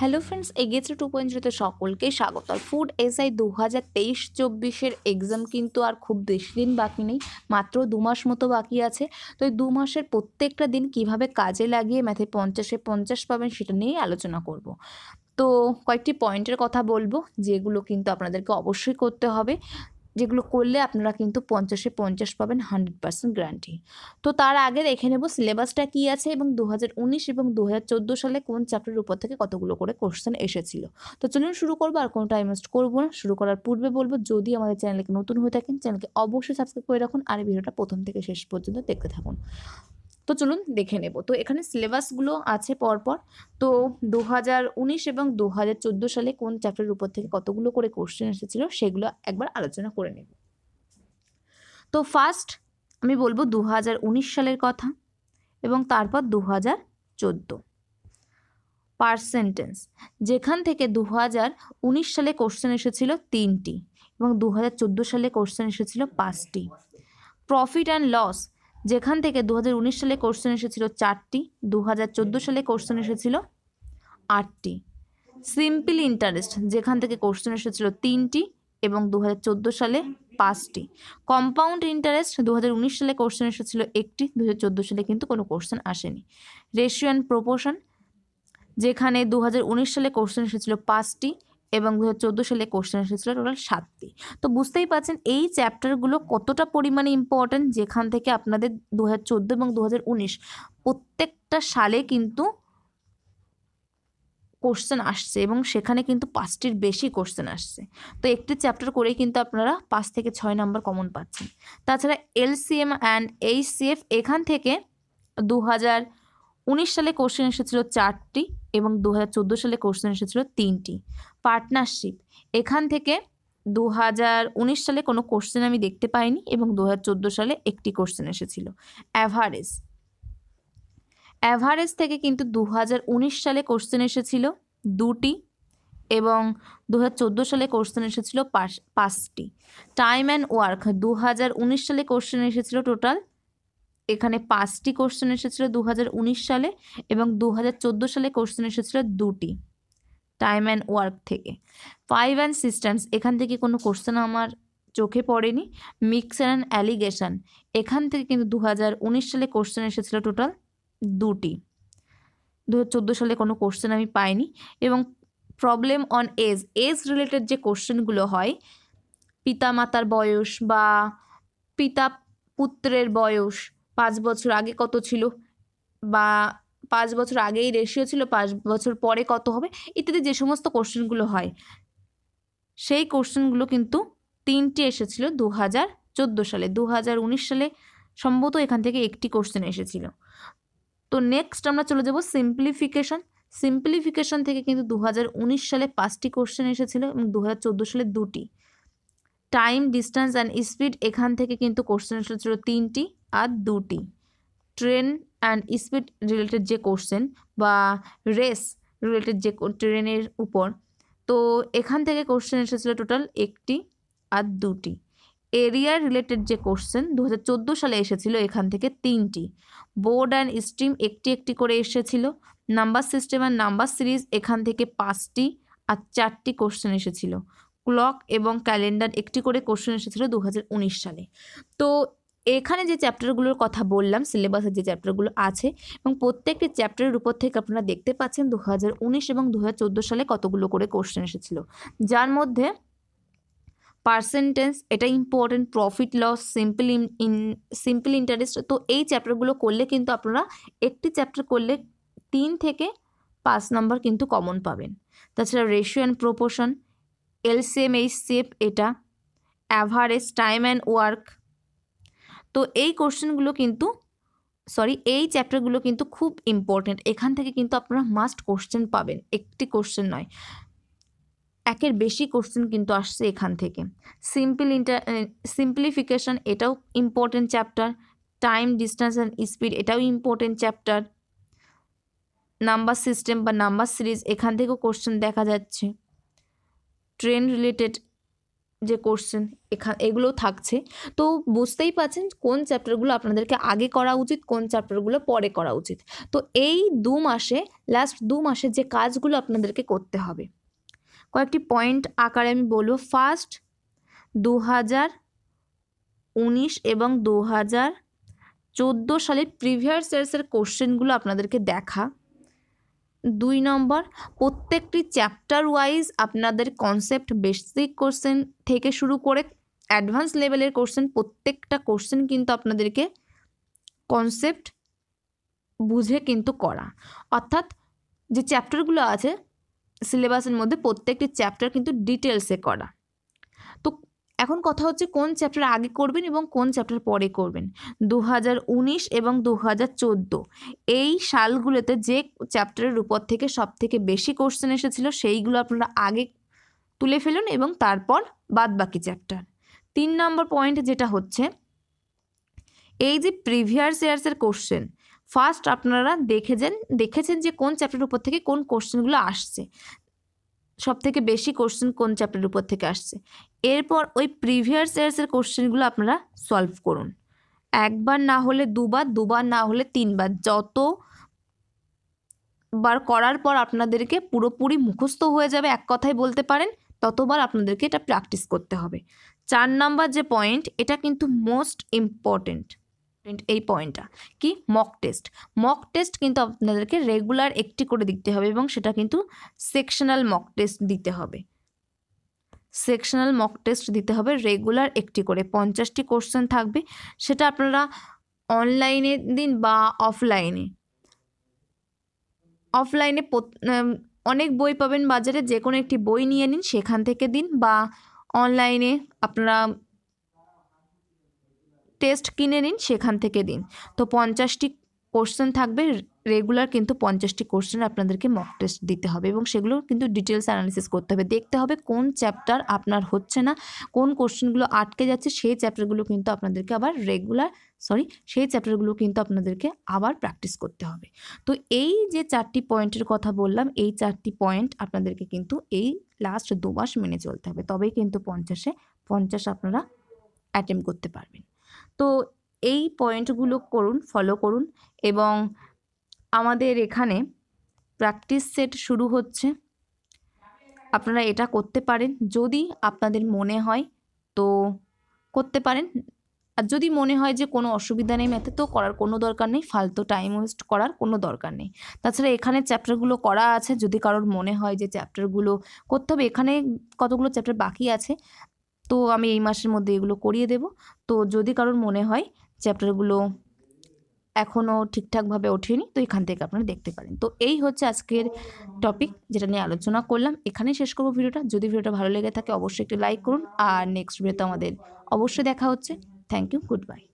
hello friends এগিয়েছে two point জিরোতে সকলকে স্বাগত আর ফুড এসআই দু হাজার তেইশ চব্বিশের এক্সাম কিন্তু আর খুব বেশি দিন বাকি নেই মাত্র দু মাস মতো বাকি আছে তো এই দু মাসের প্রত্যেকটা দিন কিভাবে কাজে লাগিয়ে ম্যাথে পঞ্চাশে পঞ্চাশ পাবেন সেটা নিয়েই আলোচনা করব তো কয়েকটি পয়েন্টের কথা বলবো যেগুলো কিন্তু আপনাদেরকে অবশ্যই করতে হবে যেগুলো করলে আপনারা কিন্তু পঞ্চাশে পঞ্চাশ পাবেন হান্ড্রেড পার্সেন্ট গ্যারান্টি তো তার আগে দেখে নেব সিলেবাসটা কী আছে এবং দু এবং দু সালে কোন চ্যাপ্টারের উপর থেকে কতগুলো করে কোশ্চেন এসেছিল তো চলুন শুরু করবো আর কোনো টাইম ওয়েস্ট করবো না শুরু করার পূর্বে বলবো যদি আমাদের চ্যানেলকে নতুন হয়ে থাকেন চ্যানেলকে অবশ্যই সাবস্ক্রাইব করে রাখুন আর ভিডিওটা প্রথম থেকে শেষ পর্যন্ত দেখতে থাকুন তো চলুন দেখে নেব তো এখানে সিলেবাসগুলো আছে পরপর তো দু এবং দু সালে কোন চ্যাপ্টারের উপর থেকে কতগুলো করে কোশ্চেন এসেছিল সেগুলো একবার আলোচনা করে নেব তো ফার্স্ট আমি বলবো দু সালের কথা এবং তারপর দু হাজার চোদ্দো পার্সেন্টেন্স যেখান থেকে দু সালে কোশ্চেন এসেছিল তিনটি এবং দু সালে কোশ্চেন এসেছিল পাঁচটি প্রফিট অ্যান্ড লস যেখান থেকে দু সালে কোশ্চেন এসেছিল চারটি দু সালে কোশ্চেন এসেছিল আটটি সিম্পল ইন্টারেস্ট যেখান থেকে কোশ্চেন এসেছিল তিনটি এবং দু সালে পাঁচটি কম্পাউন্ড ইন্টারেস্ট দু সালে কোশ্চেন এসেছিল একটি দু সালে কিন্তু কোনো কোশ্চেন আসেনি রেশিও অ্যান্ড যেখানে দু সালে কোশ্চেন এসেছিল পাঁচটি এবং দু হাজার সালে কোশ্চেন এসেছিল টোটাল সাতটি তো বুঝতেই পারছেন এই চ্যাপ্টারগুলো কতটা পরিমাণে ইম্পর্ট্যান্ট যেখান থেকে আপনাদের দু হাজার এবং দু প্রত্যেকটা সালে কিন্তু কোশ্চেন আসছে এবং সেখানে কিন্তু পাঁচটির বেশি কোশ্চেন আসছে তো একটি চ্যাপ্টার করেই কিন্তু আপনারা পাঁচ থেকে ছয় নম্বর কমন পাচ্ছেন তাছাড়া এলসিএম অ্যান্ড এইচসিএফ এখান থেকে দু উনিশ সালে কোশ্চেন এসেছিল চারটি এবং দু সালে কোশ্চেন এসেছিল তিনটি পার্টনারশিপ এখান থেকে দু সালে কোনো কোশ্চেন আমি দেখতে পাইনি এবং দু সালে একটি কোশ্চেন এসেছিল অ্যাভারেজ অ্যাভারেজ থেকে কিন্তু দু সালে কোশ্চেন এসেছিল দুটি এবং দু সালে কোশ্চেন এসেছিল পাঁচটি টাইম অ্যান্ড ওয়ার্ক দু সালে কোশ্চেন এসেছিল টোটাল এখানে পাঁচটি কোশ্চেন এসেছিল দু সালে এবং দু সালে কোশ্চেন এসেছিল দুটি টাইম অ্যান্ড ওয়ার্ক থেকে ফাইভ অ্যান্ড সিস্টেমস এখান থেকে কোনো কোশ্চেন আমার চোখে পড়েনি মিক্সার অ্যান্ড অ্যালিগেশন এখান থেকে কিন্তু দু সালে কোশ্চেন এসেছিলো টোটাল দুটি দু সালে কোনো কোশ্চেন আমি পাইনি এবং problem on age age related যে কোশ্চেনগুলো হয় পিতা মাতার বয়স বা পিতা পুত্রের বয়স পাঁচ বছর আগে কত ছিল বা পাঁচ বছর আগেই রেশিও ছিল পাঁচ বছর পরে কত হবে ইত্যাদি যে সমস্ত কোশ্চেনগুলো হয় সেই কোশ্চেনগুলো কিন্তু তিনটি এসেছিল দু হাজার চোদ্দো সালে দু হাজার উনিশ সালে সম্ভবত এখান থেকে একটি কোশ্চেন এসেছিল তো নেক্সট আমরা চলে যাব সিম্পলিফিকেশন সিম্পলিফিকেশন থেকে কিন্তু দু হাজার উনিশ সালে পাঁচটি কোশ্চেন এসেছিল এবং দু হাজার চোদ্দো সালে দুটি টাইম ডিস্টেন্স অ্যান্ড স্পিড এখান থেকে কিন্তু কোশ্চেন এসেছিল তিনটি আর দুটি ট্রেন অ্যান্ড স্পিড রিলেটেড যে কোশ্চেন বা রেস রিলেটেড যে ট্রেনের উপর তো এখান থেকে কোশ্চেন এসেছিলো টোটাল একটি আর দুটি এরিয়া রিলেটেড যে কোশ্চেন দু হাজার সালে এসেছিল এখান থেকে তিনটি বোর্ড অ্যান্ড স্ট্রিম একটি একটি করে এসেছিল number system and number series এখান থেকে পাঁচটি আর চারটি কোশ্চেন এসেছিল ক্লক এবং ক্যালেন্ডার একটি করে কোশ্চেন এসেছিলো দু সালে তো এখানে যে চ্যাপ্টারগুলোর কথা বললাম সিলেবাসের যে চ্যাপ্টারগুলো আছে এবং প্রত্যেকটি চ্যাপ্টারের উপর থেকে আপনারা দেখতে পাচ্ছেন দু এবং দু সালে কতগুলো করে কোশ্চেন এসেছিল যার মধ্যে পার্সেন্টেজ এটা important profit loss simple in simple interest তো এই চ্যাপ্টারগুলো করলে কিন্তু আপনারা একটি চ্যাপ্টার করলে তিন থেকে পাঁচ নম্বর কিন্তু কমন পাবেন তাছাড়া ratio and proportion LCM HCF এটা অ্যাভারেজ টাইম অ্যান্ড ওয়ার্ক তো এই কোশ্চেনগুলো কিন্তু সরি এই চ্যাপ্টারগুলো কিন্তু খুব ইম্পর্টেন্ট এখান থেকে কিন্তু আপনারা মাস্ট কোশ্চেন পাবেন একটি কোশ্চেন নয় একের বেশি কোশ্চেন কিন্তু আসছে এখান থেকে সিম্পল ইন্টার সিম্পলিফিকেশান এটাও important chapter time distance and speed এটাও ইম্পর্টেন্ট চ্যাপ্টার নাম্বার সিস্টেম বা নাম্বার সিরিজ এখান থেকেও কোশ্চেন দেখা যাচ্ছে ট্রেন রিলেটেড যে কোশ্চেন এখান এগুলো থাকছে তো বুঝতেই পাচ্ছেন কোন চ্যাপ্টারগুলো আপনাদেরকে আগে করা উচিত কোন চ্যাপ্টারগুলো পরে করা উচিত তো এই দু মাসে লাস্ট দু মাসে যে কাজগুলো আপনাদেরকে করতে হবে কয়েকটি পয়েন্ট আকারে আমি বলবো ফার্স্ট দু হাজার উনিশ এবং দু হাজার চোদ্দো সালে প্রিভিয়াস ইয়ার্সের কোশ্চেনগুলো আপনাদেরকে দেখা দুই নম্বর প্রত্যেকটি চ্যাপ্টার ওয়াইজ আপনাদের কনসেপ্ট বেসিক কোশ্চেন থেকে শুরু করে অ্যাডভান্স লেভেলের কোশ্চেন প্রত্যেকটা কোশ্চেন কিন্তু আপনাদেরকে কনসেপ্ট বুঝে কিন্তু করা অর্থাৎ যে চ্যাপ্টারগুলো আছে সিলেবাসের মধ্যে প্রত্যেকটি চ্যাপ্টার কিন্তু ডিটেলসে করা এখন কথা হচ্ছে কোন চ্যাপ্টার আগে করবেন এবং কোন চ্যাপ্টার পরে করবেন দু এবং দু এই সালগুলোতে যে চ্যাপ্টারের উপর থেকে সব থেকে বেশি কোশ্চেন এসেছিল সেইগুলো আপনারা আগে তুলে ফেলুন এবং তারপর বাদ বাকি চ্যাপ্টার তিন নম্বর পয়েন্ট যেটা হচ্ছে এই যে প্রিভিয়াস ইয়ার্সের কোশ্চেন ফার্স্ট আপনারা দেখেছেন দেখেছেন যে কোন চ্যাপ্টারের উপর থেকে কোন কোশ্চেনগুলো আসছে সব থেকে বেশি কোশ্চেন কোন চ্যাপ্টারের উপর থেকে আসছে এরপর ওই প্রিভিয়াস ইয়ার্সের কোশ্চেনগুলো আপনারা সলভ করুন একবার না হলে দুবার দুবার না হলে তিনবার যত বার করার পর আপনাদেরকে পুরোপুরি মুখস্থ হয়ে যাবে এক কথাই বলতে পারেন ততবার আপনাদেরকে এটা প্র্যাকটিস করতে হবে চার নাম্বার যে পয়েন্ট এটা কিন্তু মোস্ট ইম্পর্টেন্ট এই পয়েন্টটা কি মক টেস্ট মক টেস্ট কিন্তু আপনাদেরকে রেগুলার একটি করে দিতে হবে এবং সেটা কিন্তু সেকশনাল মক টেস্ট দিতে হবে সেকশনাল মক টেস্ট দিতে হবে রেগুলার একটি করে পঞ্চাশটি কোশ্চেন থাকবে সেটা আপনারা অনলাইনে দিন বা অফলাইনে অফলাইনে অনেক বই পাবেন বাজারে যে কোনো একটি বই নিয়ে নিন সেখান থেকে দিন বা অনলাইনে আপনারা টেস্ট কিনে নিন সেখান থেকে দিন তো পঞ্চাশটি কোশ্চেন থাকবে রেগুলার কিন্তু পঞ্চাশটি কোশ্চেন আপনাদেরকে মক টেস্ট দিতে হবে এবং সেগুলো কিন্তু ডিটেলস অ্যানালিসিস করতে হবে দেখতে হবে কোন চ্যাপ্টার আপনার হচ্ছে না কোন কোশ্চেনগুলো আটকে যাচ্ছে সেই চ্যাপ্টারগুলো কিন্তু আপনাদেরকে আবার রেগুলার সরি সেই চ্যাপ্টারগুলো কিন্তু আপনাদেরকে আবার প্র্যাকটিস করতে হবে তো এই যে চারটি পয়েন্টের কথা বললাম এই চারটি পয়েন্ট আপনাদেরকে কিন্তু এই লাস্ট দু মাস মেনে চলতে হবে তবেই কিন্তু পঞ্চাশে পঞ্চাশ আপনারা অ্যাটেম্প করতে পারবেন তো এই পয়েন্টগুলো করুন ফলো করুন এবং আমাদের এখানে প্র্যাকটিস সেট শুরু হচ্ছে আপনারা এটা করতে পারেন যদি আপনাদের মনে হয় তো করতে পারেন আর যদি মনে হয় যে কোনো অসুবিধা নেই ম্যাথে তো করার কোনো দরকার নেই ফালতু টাইম ওয়েস্ট করার কোনো দরকার নেই তাছাড়া এখানে চ্যাপ্টারগুলো করা আছে যদি কারোর মনে হয় যে চ্যাপ্টারগুলো করতে হবে এখানে কতগুলো চ্যাপ্টার বাকি আছে তো আমি এই মাসের মধ্যে এগুলো করিয়ে দেব তো যদি কারোর মনে হয় চ্যাপ্টারগুলো এখনও ঠিকঠাকভাবে ওঠেনি তো এখান থেকে আপনারা দেখতে পারেন তো এই হচ্ছে আজকের টপিক যেটা নিয়ে আলোচনা করলাম এখানে শেষ করবো ভিডিওটা যদি ভিডিওটা ভালো লেগে থাকে অবশ্যই একটি লাইক করুন আর নেক্সট ভিডিওতে আমাদের অবশ্যই দেখা হচ্ছে থ্যাংক ইউ গুড বাই